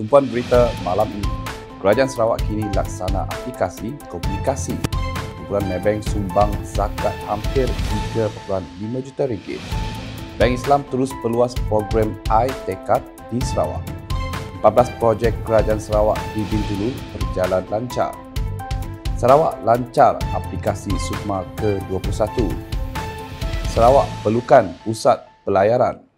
tumpuan berita malam ini. Kerajaan Sarawak kini laksana aplikasi komunikasi. Kumpulan Maybank sumbang zakat hampir 3.5 juta ringgit. Bank Islam terus perluas program iTekad di Sarawak. 14 projek Kerajaan Sarawak di Bintulu berjalan lancar. Sarawak lancar aplikasi Sukma ke-21. Sarawak perlukan pusat pelayaran.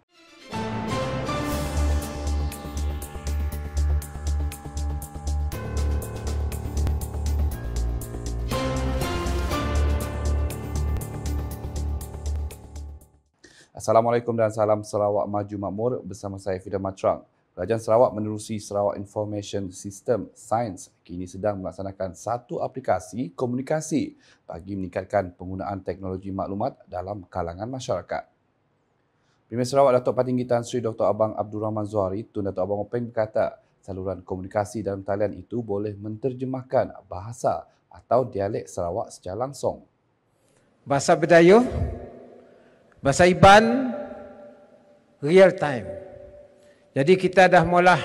Assalamualaikum dan salam Sarawak Maju Makmur bersama saya Fida Matrang. Kerajaan Sarawak menerusi Sarawak Information System Science kini sedang melaksanakan satu aplikasi komunikasi bagi meningkatkan penggunaan teknologi maklumat dalam kalangan masyarakat. Premier Sarawak Datuk Patinggi Tan Sri Dr. Abang Abdul Rahman Zuhari Tun Datuk Abang Openg berkata saluran komunikasi dalam talian itu boleh menterjemahkan bahasa atau dialek Sarawak secara langsung. Bahasa Bedayuh Bahasa Iban real time. Jadi kita dah mula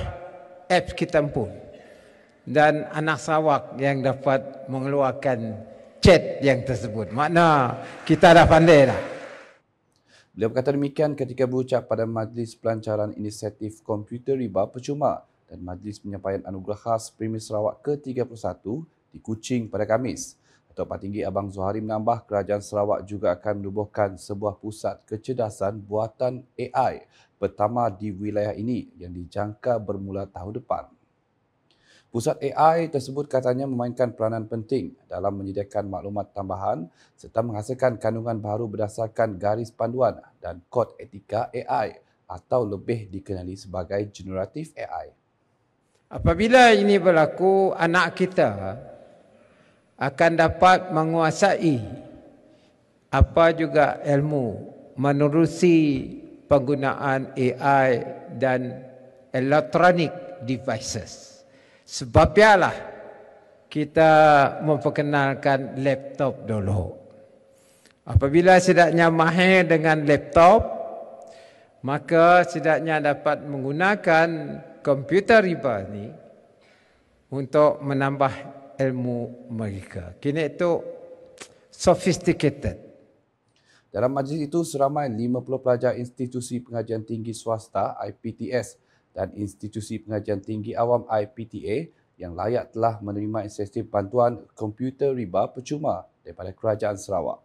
apps kita pun dan anak Sarawak yang dapat mengeluarkan chat yang tersebut. Makna kita dah pandai dah. Beliau berkata demikian ketika berucap pada Majlis Pelancaran Inisiatif Komputer Riba Percuma dan Majlis Penyampaian Anugerah Khas Premier Sarawak ke-31 di Kuching pada Kamis. Ketua tinggi Abang Zuhari menambah kerajaan Sarawak juga akan menubuhkan sebuah pusat kecerdasan buatan AI pertama di wilayah ini yang dijangka bermula tahun depan. Pusat AI tersebut katanya memainkan peranan penting dalam menyediakan maklumat tambahan serta menghasilkan kandungan baru berdasarkan garis panduan dan kod etika AI atau lebih dikenali sebagai generatif AI. Apabila ini berlaku, anak kita akan dapat menguasai apa juga ilmu menerusi penggunaan AI dan electronic devices. Sebab ialah kita memperkenalkan laptop dulu. Apabila sedaknya mahir dengan laptop, maka sedaknya dapat menggunakan komputer riba ini untuk menambah ilmu mereka. Kini itu sophisticated. Dalam majlis itu, seramai 50 pelajar institusi pengajian tinggi swasta IPTS dan institusi pengajian tinggi awam IPTA yang layak telah menerima insentif bantuan komputer riba percuma daripada Kerajaan Sarawak.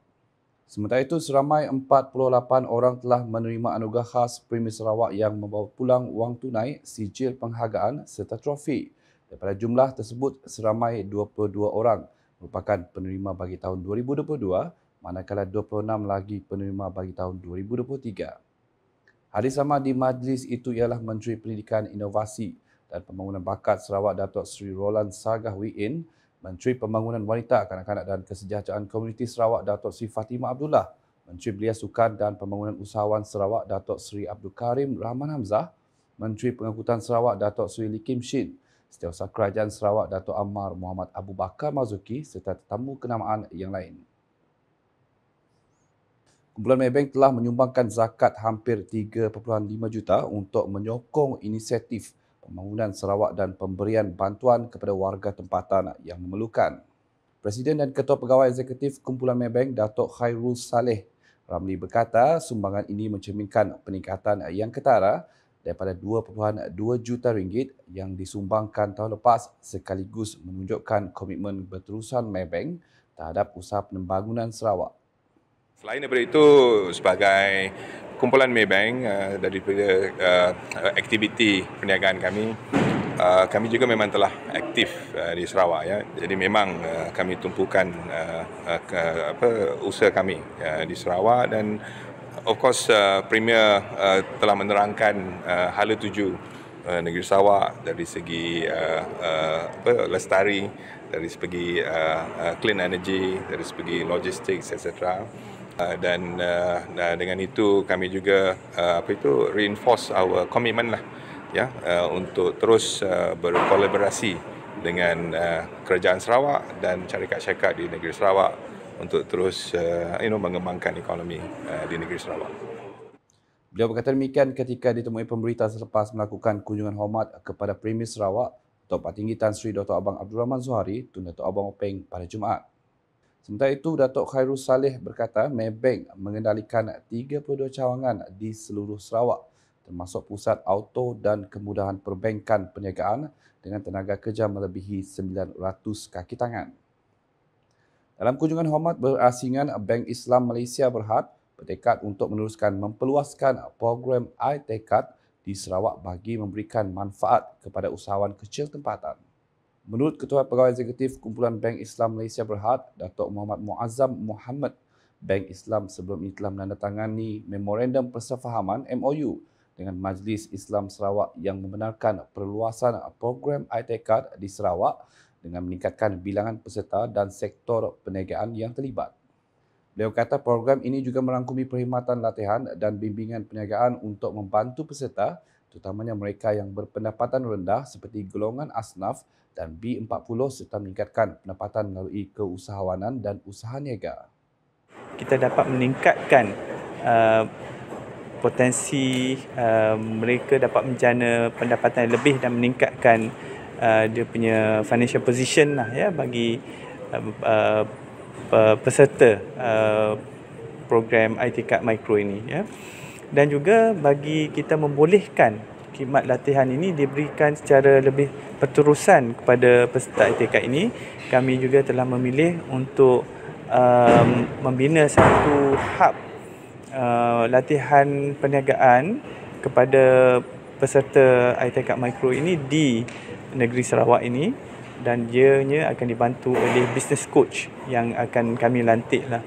Sementara itu, seramai 48 orang telah menerima anugerah khas Premier Sarawak yang membawa pulang wang tunai, sijil penghargaan serta trofi Daripada jumlah tersebut, seramai 22 orang merupakan penerima bagi tahun 2022 manakala 26 lagi penerima bagi tahun 2023. Hari sama di majlis itu ialah Menteri Pendidikan Inovasi dan Pembangunan Bakat Sarawak datuk Sri Roland Sagah Wein, Menteri Pembangunan Wanita, Kanak-kanak dan Kesejahteraan Komuniti Sarawak datuk Sri Fatimah Abdullah, Menteri Belia Sukan dan Pembangunan Usahawan Sarawak datuk Sri Abdul Karim Rahman Hamzah, Menteri Pengangkutan Sarawak Dato' Sri Likim Shin, Setiausaha Kerajaan Sarawak datuk Ammar Muhammad Abu Bakar Mazuki serta tamu kenamaan yang lain. Kumpulan Maybank telah menyumbangkan zakat hampir 3.5 juta untuk menyokong inisiatif pembangunan Sarawak dan pemberian bantuan kepada warga tempatan yang memerlukan. Presiden dan Ketua Pegawai Eksekutif Kumpulan Maybank Datuk Khairul Saleh Ramli berkata sumbangan ini mencerminkan peningkatan yang ketara daripada 2.2 juta ringgit yang disumbangkan tahun lepas sekaligus menunjukkan komitmen berterusan Maybank terhadap usaha pembangunan Sarawak. Selain daripada itu, sebagai kumpulan Maybank eh, dari eh, aktiviti perniagaan kami, eh, kami juga memang telah aktif di Sarawak. Ya. Jadi memang kami tumpukan usaha kami di Sarawak dan of course uh, premier uh, telah menerangkan uh, hala tuju uh, negeri Sarawak dari segi uh, uh, lestari dari segi uh, uh, clean energy dari segi logistik etc uh, dan uh, dengan itu kami juga uh, apa itu reinforce our commitment lah ya uh, untuk terus uh, berkolaborasi dengan uh, kerajaan Sarawak dan syarikat-syarikat di negeri Sarawak untuk terus uh, you know mengembangkan ekonomi uh, di negeri Sarawak. Beliau berkata demikian ketika ditemui pemberita selepas melakukan kunjungan hormat kepada Premier Sarawak Tok Patinggi Tan Sri Dr. Abang Abdul Rahman Zuhari Tun Dato' Abang Openg pada Jumaat. Sementara itu, Datuk Khairul Saleh berkata Maybank mengendalikan 32 cawangan di seluruh Sarawak termasuk pusat auto dan kemudahan perbankan perniagaan dengan tenaga kerja melebihi 900 kaki tangan. Dalam kunjungan hormat berasingan, Bank Islam Malaysia Berhad bertekad untuk meneruskan memperluaskan program iTekad di Sarawak bagi memberikan manfaat kepada usahawan kecil tempatan. Menurut Ketua Pegawai Eksekutif Kumpulan Bank Islam Malaysia Berhad, Datuk Muhammad Muazzam Muhammad, Bank Islam sebelum ini telah menandatangani Memorandum Persefahaman MOU dengan Majlis Islam Sarawak yang membenarkan perluasan program iTekad di Sarawak dengan meningkatkan bilangan peserta dan sektor perniagaan yang terlibat. Beliau kata program ini juga merangkumi perkhidmatan latihan dan bimbingan perniagaan untuk membantu peserta terutamanya mereka yang berpendapatan rendah seperti golongan asnaf dan B40 serta meningkatkan pendapatan melalui keusahawanan dan usaha niaga. Kita dapat meningkatkan uh, potensi uh, mereka dapat menjana pendapatan lebih dan meningkatkan Uh, dia punya financial position lah ya bagi uh, uh, peserta uh, program IT Card Micro ini ya dan juga bagi kita membolehkan khidmat latihan ini diberikan secara lebih berterusan kepada peserta IT Card ini kami juga telah memilih untuk um, membina satu hub Uh, latihan perniagaan kepada peserta ITK Micro ini di negeri Sarawak ini dan ianya akan dibantu oleh business coach yang akan kami lantik lah.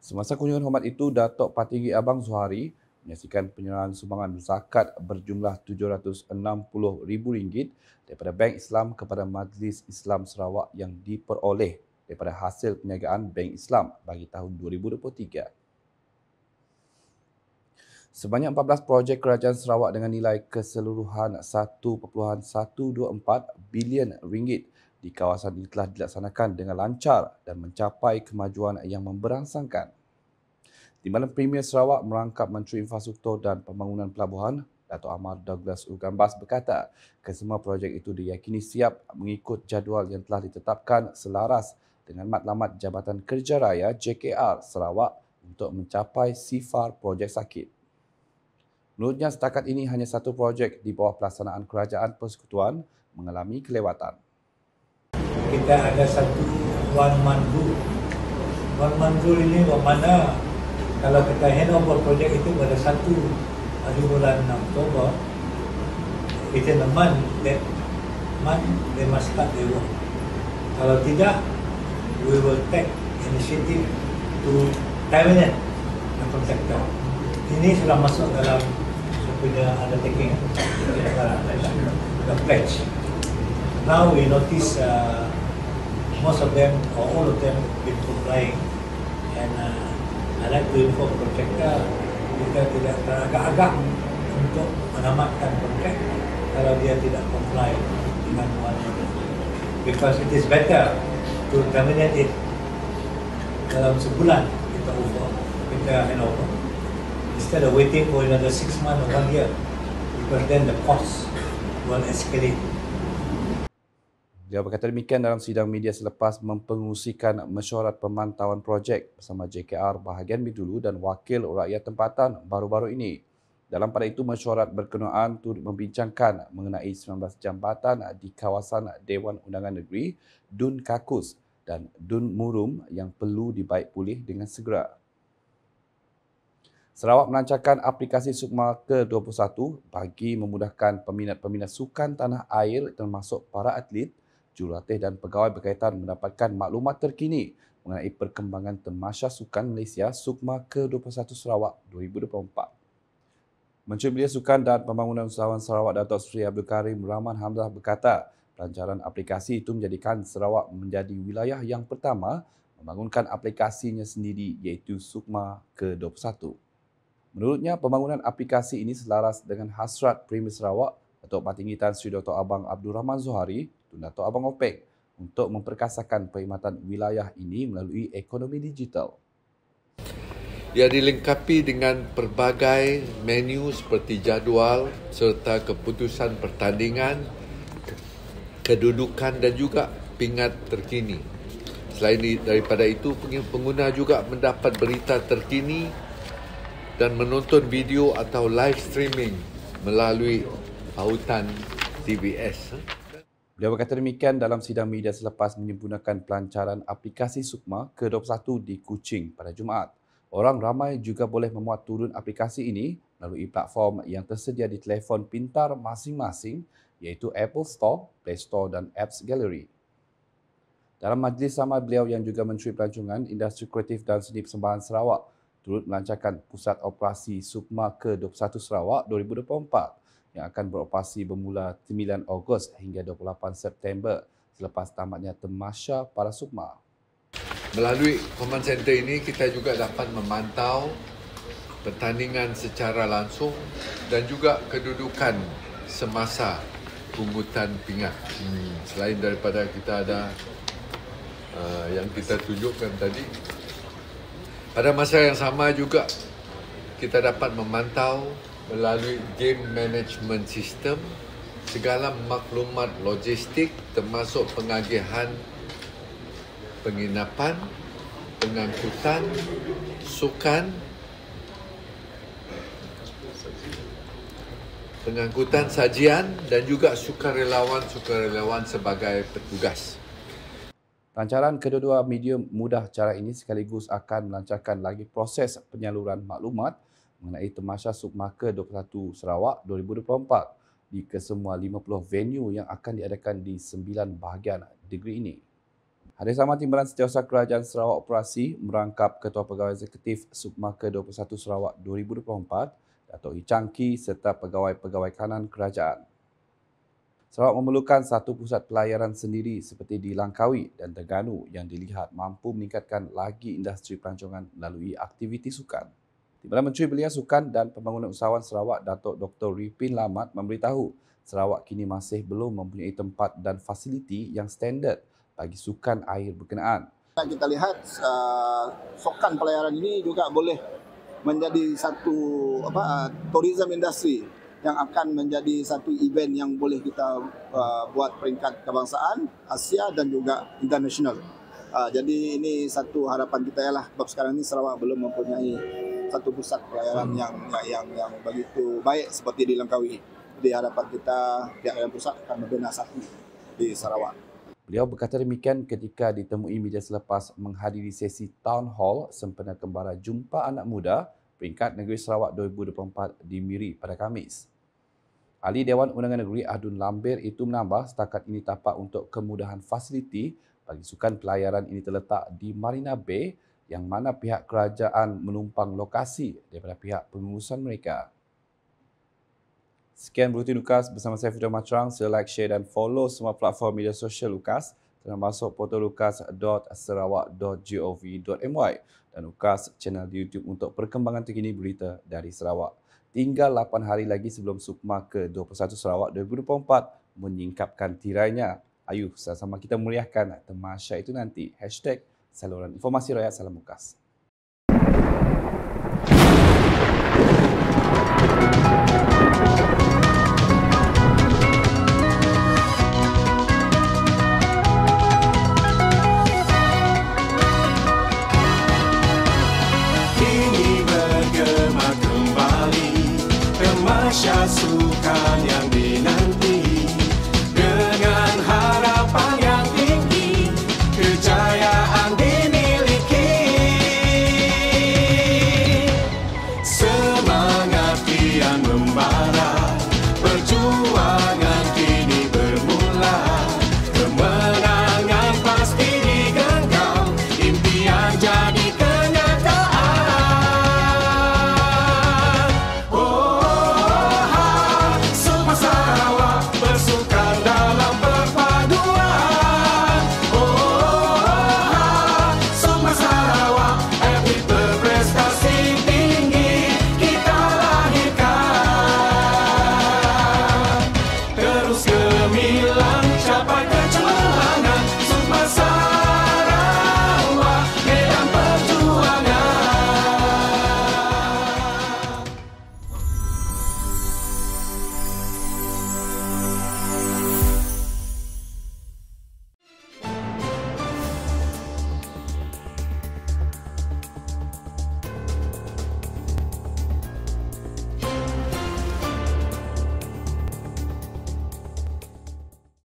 Semasa kunjungan hormat itu, Datuk Patigi Abang Zuhari menyaksikan penyerahan sumbangan zakat berjumlah RM760,000 daripada Bank Islam kepada Majlis Islam Sarawak yang diperoleh daripada hasil perniagaan Bank Islam bagi tahun 2023 sebanyak 14 projek kerajaan Sarawak dengan nilai keseluruhan 1.124 bilion ringgit di kawasan ini telah dilaksanakan dengan lancar dan mencapai kemajuan yang memberangsangkan. Timbalan Premier Sarawak merangkap Menteri Infrastruktur dan Pembangunan Pelabuhan Dato Amar Douglas Ugambas berkata, kesemua projek itu diyakini siap mengikut jadual yang telah ditetapkan selaras dengan matlamat Jabatan Kerja Raya JKR Sarawak untuk mencapai sifar projek sakit. Menurutnya setakat ini hanya satu projek di bawah pelaksanaan kerajaan persekutuan mengalami kelewatan. Kita ada satu Wan Mandu. Wan Mandu ini mana kalau kita hand over projek itu pada satu hari bulan Oktober kita teman that man they must start the work. Kalau tidak, we will take initiative to terminate the contractor. Ini sudah masuk dalam punya undertaking dia ada pledge now we notice uh, most of them or all of them been complying and uh, I like to inform contractor uh, kita tidak teragak-agak untuk menamatkan kontrak kalau dia tidak comply dengan one another because it is better to terminate it dalam sebulan kita over kita handover instead of waiting for another six months or one year, because then the cost will escalate. Dia berkata demikian dalam sidang media selepas mempengusikan mesyuarat pemantauan projek bersama JKR Bahagian Bidulu dan Wakil Rakyat Tempatan baru-baru ini. Dalam pada itu, mesyuarat berkenaan turut membincangkan mengenai 19 jambatan di kawasan Dewan Undangan Negeri, Dun Kakus dan Dun Murum yang perlu dibaik pulih dengan segera. Sarawak melancarkan aplikasi Sukma ke-21 bagi memudahkan peminat-peminat sukan tanah air termasuk para atlet, jurulatih dan pegawai berkaitan mendapatkan maklumat terkini mengenai perkembangan temasya sukan Malaysia Sukma ke-21 Sarawak 2024. Menteri Belia Sukan dan Pembangunan Usahawan Sarawak Datuk Sri Abdul Karim Rahman Hamzah berkata pelancaran aplikasi itu menjadikan Sarawak menjadi wilayah yang pertama membangunkan aplikasinya sendiri iaitu Sukma ke-21. Menurutnya, pembangunan aplikasi ini selaras dengan hasrat Premier Sarawak Datuk Parti Tinggi Tan Sri Dato' Abang Abdul Rahman Zuhari dan Dato' Abang OPEC untuk memperkasakan perkhidmatan wilayah ini melalui ekonomi digital. Ia dilengkapi dengan pelbagai menu seperti jadual serta keputusan pertandingan, kedudukan dan juga pingat terkini. Selain daripada itu, pengguna juga mendapat berita terkini dan menonton video atau live streaming melalui pautan TBS. Beliau berkata demikian dalam sidang media selepas menyempurnakan pelancaran aplikasi Sukma ke-21 di Kuching pada Jumaat. Orang ramai juga boleh memuat turun aplikasi ini melalui platform yang tersedia di telefon pintar masing-masing iaitu Apple Store, Play Store dan Apps Gallery. Dalam majlis sama beliau yang juga Menteri Pelancongan, Industri Kreatif dan Seni Persembahan Sarawak, turut melancarkan Pusat Operasi Sukma ke-21 Sarawak 2024 yang akan beroperasi bermula 9 Ogos hingga 28 September selepas tamatnya Temasya Para Sukma. Melalui Command Center ini, kita juga dapat memantau pertandingan secara langsung dan juga kedudukan semasa pungutan pingat. Hmm. Selain daripada kita ada uh, yang kita tunjukkan tadi, pada masa yang sama juga, kita dapat memantau melalui game management system segala maklumat logistik termasuk pengagihan penginapan, pengangkutan, sukan, pengangkutan sajian dan juga sukarelawan-sukarelawan sebagai petugas. Lancaran kedua-dua media mudah cara ini sekaligus akan melancarkan lagi proses penyaluran maklumat mengenai Temasya Submaka 21 Sarawak 2024 di kesemua 50 venue yang akan diadakan di sembilan bahagian negeri ini. Hari sama timbalan setiausaha kerajaan Sarawak Operasi merangkap Ketua Pegawai Eksekutif Submaka 21 Sarawak 2024 atau Ichangki serta pegawai-pegawai kanan kerajaan. Sarawak memerlukan satu pusat pelayaran sendiri seperti di Langkawi dan Terengganu yang dilihat mampu meningkatkan lagi industri pelancongan melalui aktiviti sukan. Di mana Menteri Belia Sukan dan Pembangunan Usahawan Sarawak Datuk Dr. Ripin Lamat memberitahu Sarawak kini masih belum mempunyai tempat dan fasiliti yang standard bagi sukan air berkenaan. Kita lihat uh, sukan pelayaran ini juga boleh menjadi satu apa uh, tourism industry yang akan menjadi satu event yang boleh kita uh, buat peringkat kebangsaan Asia dan juga internasional. Uh, jadi ini satu harapan kita ialah sebab sekarang ini Sarawak belum mempunyai satu pusat pelayaran hmm. yang, yang yang yang begitu baik seperti di Langkawi. Jadi harapan kita pihak yang pusat akan membina satu di Sarawak. Beliau berkata demikian ketika ditemui media selepas menghadiri sesi Town Hall sempena kembara Jumpa Anak Muda peringkat negeri Sarawak 2024 di Miri pada Khamis. Ahli Dewan Undangan Negeri Ahdun Lambir itu menambah setakat ini tapak untuk kemudahan fasiliti bagi sukan pelayaran ini terletak di Marina Bay yang mana pihak kerajaan menumpang lokasi daripada pihak pengurusan mereka. Sekian Berhenti Lukas bersama saya Fidel Macrang. Sila like, share dan follow semua platform media sosial Lukas termasuk portal lukas.sarawak.gov.my dan Lukas channel YouTube untuk perkembangan terkini berita dari Sarawak. Tinggal 8 hari lagi sebelum Sukma ke-21 Sarawak 2024 menyingkapkan tirainya. Ayuh, sama-sama kita muliakan temasya itu nanti. Hashtag saluran informasi rakyat salam Lukas. shots.